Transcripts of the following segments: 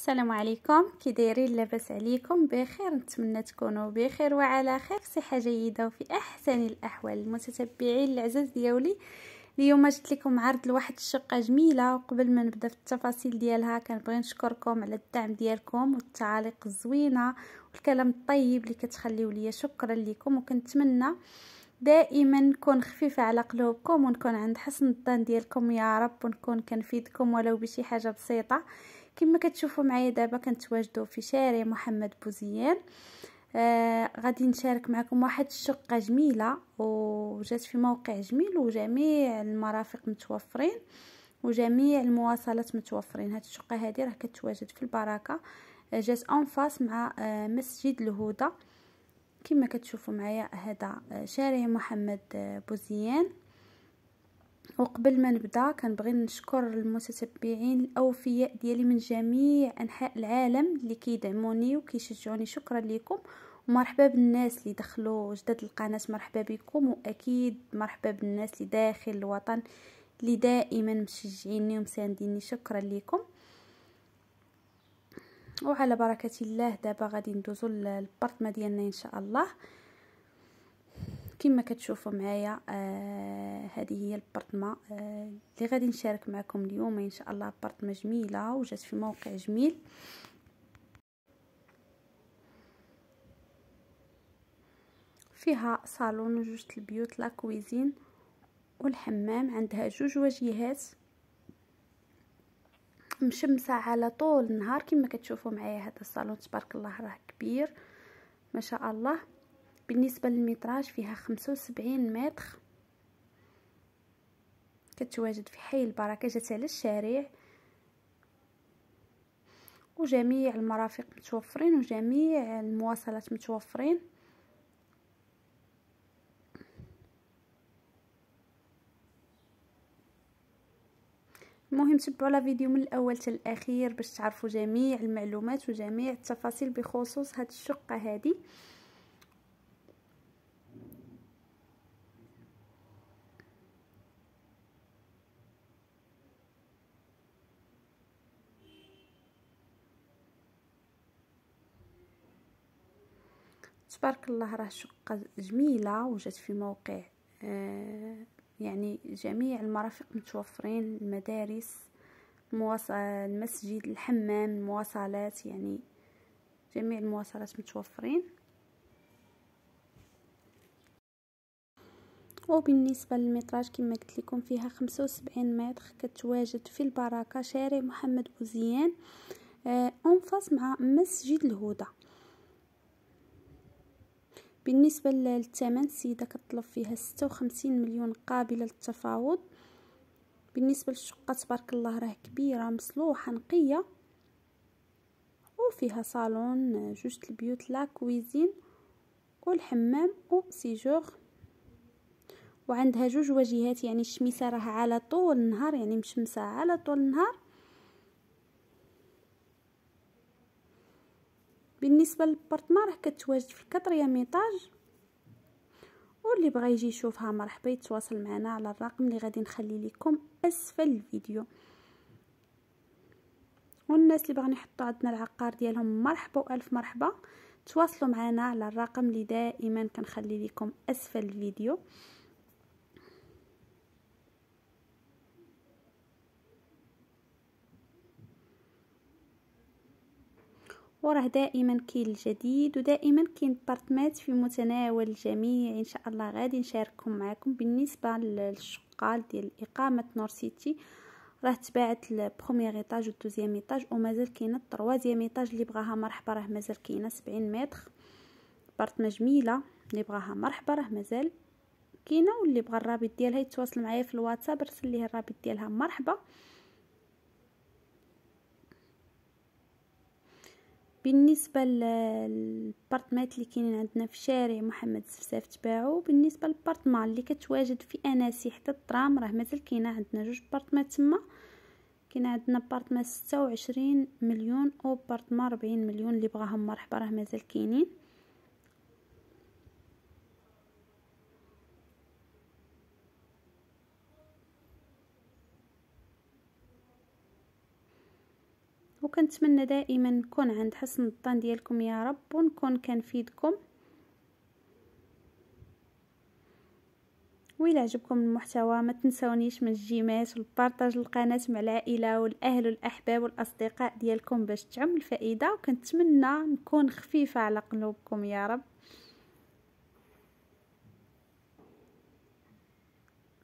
السلام عليكم كي دايرين لاباس عليكم بخير نتمنى تكونوا بخير وعلى خير صحه جيده وفي احسن الاحوال المتتبعين العزاز ديالي اليوم جبت لكم عرض لواحد الشقه جميله وقبل ما نبدا في التفاصيل ديالها كنبغي نشكركم على الدعم ديالكم والتعاليق الزوينه والكلام الطيب اللي كتخليو ليا شكرا لكم وكنتمنى دائما نكون خفيفه على قلوبكم ونكون عند حسن الظن ديالكم يا رب ونكون كنفيدكم ولو بشي حاجه بسيطه كما كتشوفوا معايا دابا كنتواجدوا في شارع محمد بوزيان آه غادي نشارك معكم واحد الشقه جميله وجات في موقع جميل وجميع المرافق متوفرين وجميع المواصلات متوفرين هاد الشقه هذه راه كتواجد في البركه آه، جات انفاس مع آه مسجد الهدى كما كتشوفوا معايا هذا آه، شارع محمد آه، بوزيان وقبل ما نبدا كنبغي نشكر المتتبعين الاوفياء ديالي من جميع انحاء العالم اللي كيدعموني وكيشجعوني شكرا لكم ومرحبا بالناس اللي دخلوا جداد القناه مرحبا بكم واكيد مرحبا بالناس اللي داخل الوطن اللي دائما مشجعيني ومسانديني شكرا لكم وعلى بركه الله دابا غادي ندوزو للبرطمه ديالنا ان شاء الله كما كتشوفوا معايا آه هذه هي البرطمه آه اللي غادي نشارك معكم اليوم ان شاء الله برطمه جميله وجات في موقع جميل فيها صالون وجوج البيوت لا كويزين والحمام عندها جوج واجهات مشمسه على طول النهار كما كتشوفوا معايا هذا الصالون تبارك الله راه كبير ما شاء الله بالنسبة للمتراج فيها خمسة وسبعين متر كتواجد في حي البركة جات على الشارع وجميع المرافق متوفرين وجميع المواصلات متوفرين المهم تبعوا لا فيديو من الاول حتى الاخير باش تعرفوا جميع المعلومات وجميع التفاصيل بخصوص هاد الشقه هذه تبارك الله راه شقة جميلة وجات في موقع آه يعني جميع المرافق متوفرين المدارس المسجد الحمام المواصلات يعني جميع المواصلات متوفرين وبالنسبه للمتراج كما قلت لكم فيها 75 متر كتواجد في البركه شارع محمد بوزيان آه، انفاس مع مسجد الهدى بالنسبة للثمن السيدة كطلب فيها ستة وخمسين مليون قابلة للتفاوض بالنسبة للشقة تبارك الله راه كبيرة مصلوحة نقية وفيها صالون جوج البيوت لا كويزين والحمام وسيجور وعندها جوج واجهات يعني الشميسة راه على طول النهار يعني مشمسة على طول النهار بالنسبه للبارتنر راه كتواجد في الكاتريام ايطاج واللي بغى يجي يشوفها مرحبا يتواصل معنا على الرقم اللي غادي نخلي لكم اسفل الفيديو والناس اللي بغاو يحطوا عندنا العقار ديالهم مرحبا والف مرحبا تواصلوا معنا على الرقم اللي دائما كنخلي لكم اسفل الفيديو وراه دائما كاين الجديد ودائما كاين بارتمات في متناول الجميع ان شاء الله غادي نشارككم معكم بالنسبه للشقه ديال اقامه نور سيتي راه تباعت البروميير ايطاج والدوزيام ايطاج ومازال كاينه الثروازيام ايطاج اللي بغاها مرحبا راه مازال كاينه 70 متر بارتمه جميله اللي بغاها مرحبا راه مازال كاينه واللي بغى الرابط ديالها يتواصل معايا في الواتساب ارسل ليه الرابط ديالها مرحبا بالنسبه للبارتمات اللي كاينين عندنا في شارع محمد سفساف تباعو بالنسبه للبارتمان اللي كتواجد في اناسي حتى الترام راه مازال كاينه عندنا جوج بارتمات تما كاين عندنا بارتمان وعشرين مليون او بارتمان ربعين مليون اللي بغاهم مرحبا راه مازال كاينين وكنتمنى دائما نكون عند حسن الظن ديالكم يا رب ونكون كنفيدكم وإلا عجبكم المحتوى ما تنسونيش من الجيمات والبارطاج القناة مع العائلة والأهل والأحباب والأصدقاء ديالكم باش تعم الفائدة وكنتمنى نكون خفيفة على قلوبكم يا رب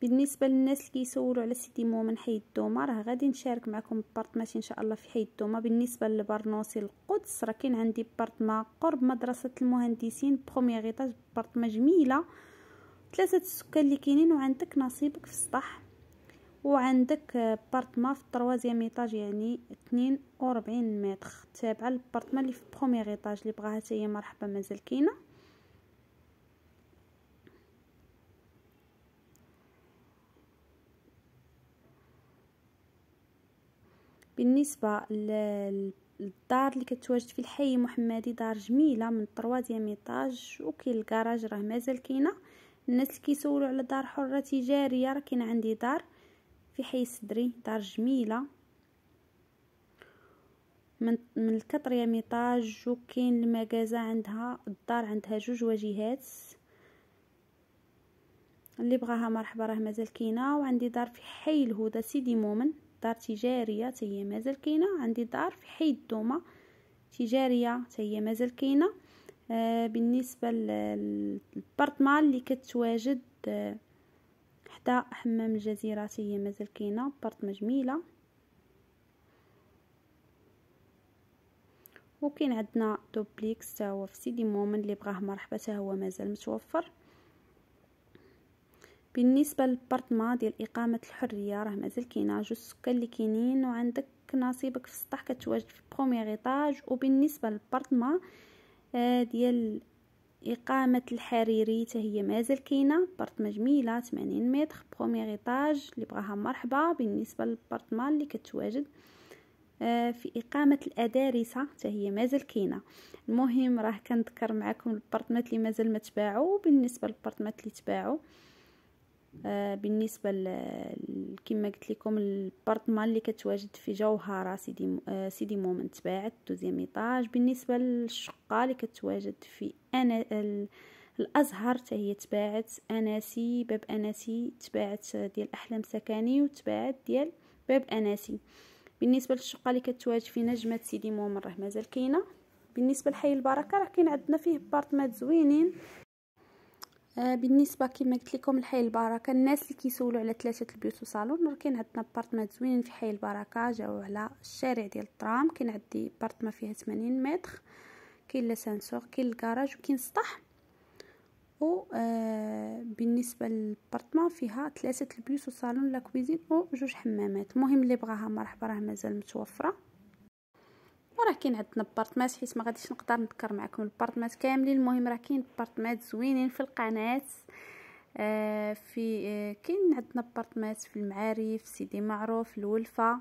بالنسبه للناس اللي كيسولوا على سيدي مومن حي الدومه راه غادي نشارك معكم بارطمات ان شاء الله في حي الدومه بالنسبه للبرنوسي القدس راه كاين عندي بارطما قرب مدرسه المهندسين بروميير ايطاج بارطما جميله ثلاثه السكان اللي كاينين وعندك نصيبك في السطح وعندك بارطما في التروازيام ايطاج يعني 42 متر تابعه للبارطما اللي في بروميير ايطاج اللي بغاها حتى هي مرحبا مازال كاينه بالنسبه للدار اللي كتواجد في الحي المحمدي دار جميله من 3 ايطاج وكاين الكراج راه مازال كاينه الناس اللي كيسولوا على دار حره تجاريه راه كاين عندي دار في حي صدري دار جميله من من الكطريه ميطاج وكاين المكازا عندها الدار عندها جوج واجهات اللي بغاها مرحبا راه مازال كاينه وعندي دار في حي الهدى سيدي مومن دار تجارية تهي مازال كاينه عندي دار في حي الدومه تجاريه تهي مازال كاينه آه بالنسبه للبارتمان اللي كتواجد آه، حدا حتى حمام الجزيره تهي مازال كاينه بارتمه جميله وكاين عندنا دوبليكس تا هو في سيدي مومن اللي بغاه مرحبا تا هو مازال متوفر بالنسبه للبرطما ديال اقامه الحريه راه مازال كاينه جوج سكان اللي كاينين وعندك نصيبك في السطح كتواجد في بروميير ايطاج وبالنسبه للبرطما آه، ديال اقامه الحريري حتى هي مازال كاينه بارطما جميله 80 متر بروميير ايطاج اللي بغاها مرحبا بالنسبه للبارطما اللي كتواجد آه، في إقامة الأدارسة حتى هي مازال كاينة المهم راه كنذكر معكم البارتمات اللي مازال ما تباعوا بالنسبة للبارتمات اللي تباعوا آه، بالنسبه كما قلت لكم البارتمان اللي كتواجد في جوهره سيدي آه، سيدي مومنت تباعت دوزيام ايطاج بالنسبه للشقه اللي كتواجد في انا الازهر حتى هي تباعت اناسي باب اناسي تباعت ديال احلام سكني وتباعت ديال باب اناسي بالنسبه للشقه اللي كتواجد في نجمه سيدي مومن راه مازال كاينه بالنسبه لحي البركه راه كاين عندنا فيه بارتمات زوينين آه، بالنسبه كما قلت لكم لحي البركه الناس اللي كيسولوا على ثلاثه البيوت وصالون راه كاين عندنا بارطمات زوينين في حي البركه جاو على الشارع ديال الترام كاين عندي بارطمه فيها 80 متر كاين لاسانسور كاين الكراج وكاين سطح و آه، بالنسبه للبارطمه فيها ثلاثه البيوت وصالون لا كويزين وجوج حمامات المهم اللي بغاها مرحبا راه مازال متوفره وراه كاين عندنا بارطمات حيت ما غاديش نقدر نذكر معكم البارطمات كاملين المهم راه كاين بارطمات زوينين في القناه آه في آه كاين عندنا بارطمات في المعارف سيدي معروف الولفه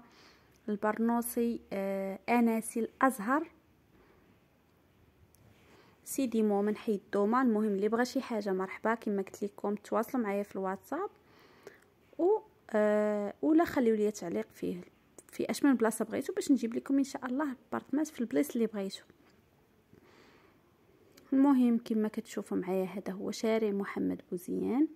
البرنوسي آه اناسي الازهر سيدي مومن حي الدومه المهم اللي بغى شي حاجه مرحبا كما قلت لكم تواصلوا معايا في الواتساب و آه ولا خليوا لي تعليق فيه في اشمن بلاصه بغيتو باش نجيب لكم ان شاء الله بارتمات في البلايص اللي بغيتو المهم كما كتشوفوا معايا هذا هو شارع محمد بوزيان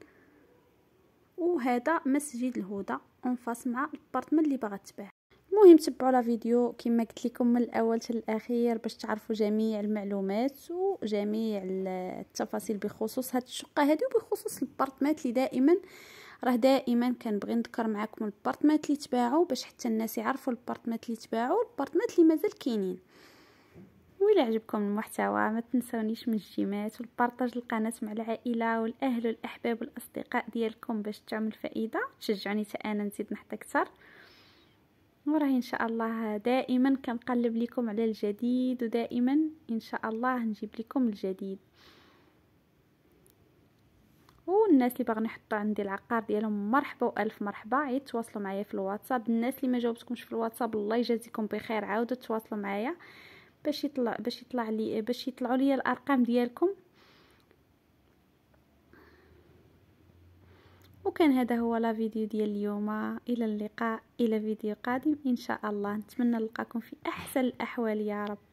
وهذا مسجد الهدى اون فاس مع البارتمان اللي باغا تباع المهم تبعوا لا فيديو كما قلت لكم من الاول حتى الاخير باش تعرفوا جميع المعلومات وجميع التفاصيل بخصوص هاد الشقه هذه وبخصوص البارتمات اللي دائما راه دائما كنبغي نذكر معكم البارتمات اللي تباعوا باش حتى الناس يعرفوا البارتمات اللي تباعوا البارتمات اللي مازال كاينين ويلا عجبكم المحتوى ما تنسونيش من الجيمات والبارطاج القناة مع العائلة والأهل والأحباب والأصدقاء ديالكم باش تعمل فائدة تشجعني أنا نزيد نحط أكثر وراهي إن شاء الله دائما كنقلب لكم على الجديد ودائما إن شاء الله نجيب لكم الجديد والناس اللي باغي نحط عندي العقار ديالهم مرحبا والف مرحبا عيط تواصلوا معايا في الواتساب الناس اللي ما جاوبتكمش في الواتساب الله يجازيكم بخير عاودوا تواصلوا معايا باش يطلع باش يطلع لي باش يطلعوا لي الارقام ديالكم وكان هذا هو لا فيديو ديال اليوم الى اللقاء الى فيديو قادم ان شاء الله نتمنى نلقاكم في احسن الاحوال يا رب